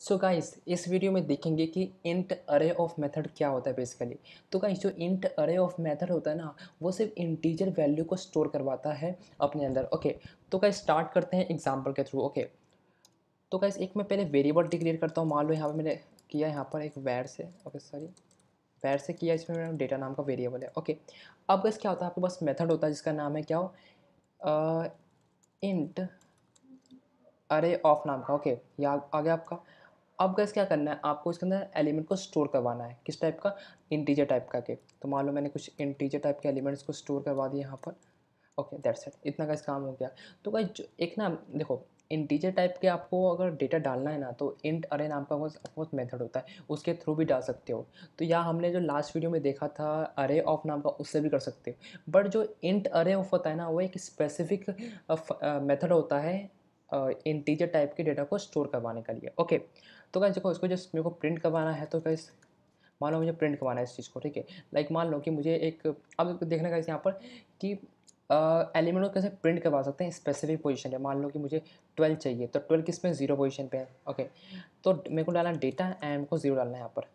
सो so guys इस video में देखेंगे कि इंट अरे ऑफ मेथड क्या होता है बेसिकली तो गाइस जो इंट अरे ऑफ मेथड होता है ना वो सिर्फ इंटीजर वैल्यू को स्टोर करवाता है अपने अंदर ओके okay, तो गाइस स्टार्ट करते हैं एग्जांपल के थ्रू ओके okay, तो गाइस एक मैं पहले वेरिएबल डिक्लेयर करता हूँ मान लो यहाँ पर मैंने किया यहाँ पर एक वैर से ओके सॉरी वैर से किया इसमें मेरा डेटा नाम का वेरिएबल है ओके okay, अब गैस क्या होता है आपके पास मैथड होता है जिसका नाम है क्या हो इंट अरे ऑफ नाम का ओके या आ गया आपका अब गैस क्या करना है आपको इसके अंदर एलिमेंट को स्टोर करवाना है किस टाइप का इंटीजर टाइप का के तो मान लो मैंने कुछ इंटीजर टाइप के एलिमेंट्स को स्टोर करवा दिया यहाँ पर ओके दैट्स इट इतना का काम हो गया तो भाई एक ना देखो इंटीजर टाइप के आपको अगर डेटा डालना है ना तो इंट अरे नाम का बहुत मेथड होता है उसके थ्रू भी डाल सकते हो तो या हमने जो लास्ट वीडियो में देखा था अरे ऑफ नाम का उससे भी कर सकते हो बट जो इंट अरे ऑफ होता है ना वो एक स्पेसिफिक मेथड होता है इंटीजर टाइप के डेटा को स्टोर करवाने का लिए ओके तो कैसे देखो इसको जस्ट मेरे को प्रिंट करवाना है तो कैसे मान लो मुझे प्रिंट करवाना है इस चीज़ को ठीक है लाइक मान लो कि मुझे एक अब देखना का इस यहाँ पर कि एलिमेंट को कैसे प्रिंट करवा सकते हैं स्पेसिफिक पोजीशन है मान लो कि मुझे ट्वेल्व चाहिए तो ट्वेल्व किस में जीरो पोजीशन पे है ओके तो मेरे को डालना डेटा एंड मेरे को जीरो डालना है यहाँ पर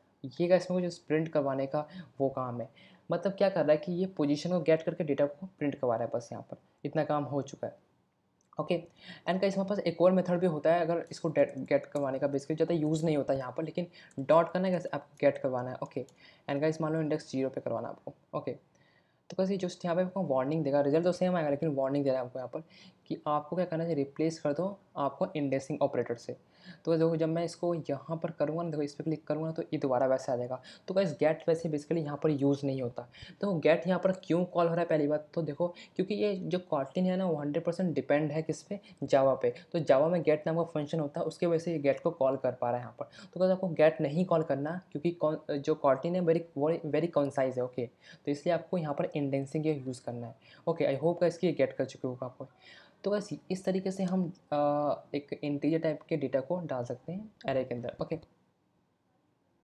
ये का इसमें मुझे प्रिंट करवाने का वो काम है मतलब क्या कर रहा है कि ये पोजीशन को गेट करके डेटा को प्रिंट करवा रहा है बस यहाँ पर इतना काम हो चुका है ओके एंड का इसमें पास एक और मेथड भी होता है अगर इसको गेट करवाने का बेसिकली ज़्यादा यूज़ नहीं होता है यहाँ पर लेकिन डॉट करना है कैसे आपको गेट करवाना है ओके एंड का इस मान लो इंडेक्स जीरो पे करवाना आपको ओके okay. तो कैसे जो यहाँ पे आपको वार्निंग देगा रिजल्ट तो सेम आएगा लेकिन वार्निंग दे रहा है आपको यहाँ पर कि आपको क्या करना चाहिए रिप्लेस कर दो आपको इंडेसिंग ऑपरेटर से तो देखो जब मैं इसको यहाँ पर करूँगा ना देखो इस पर क्लिक करूँगा तो ये दोबारा वैसे आ जाएगा तो कैसे गेट वैसे बेसिकली यहाँ पर यूज़ नहीं होता तो गेट यहाँ पर क्यों कॉल हो रहा है पहली बात तो देखो क्योंकि ये जो कॉटिन है ना वो हंड्रेड परसेंट डिपेंड है किस पे जावा पे तो जावा में गेट नाम का फंक्शन होता है उसके वजह से ये गेट को कॉल कर पा रहा है यहाँ पर तो कैसे आपको गेट नहीं कॉल करना क्योंकि जो कॉटिन है वेरी वेरी कॉन्साइज है ओके तो इसलिए आपको यहाँ पर इंडेंसिंग या यूज़ करना है ओके आई होप का इसकी गेट कर चुके होगा आपको तो बस इस तरीके से हम आ, एक इंटीजर टाइप के डेटा को डाल सकते हैं एरे के अंदर ओके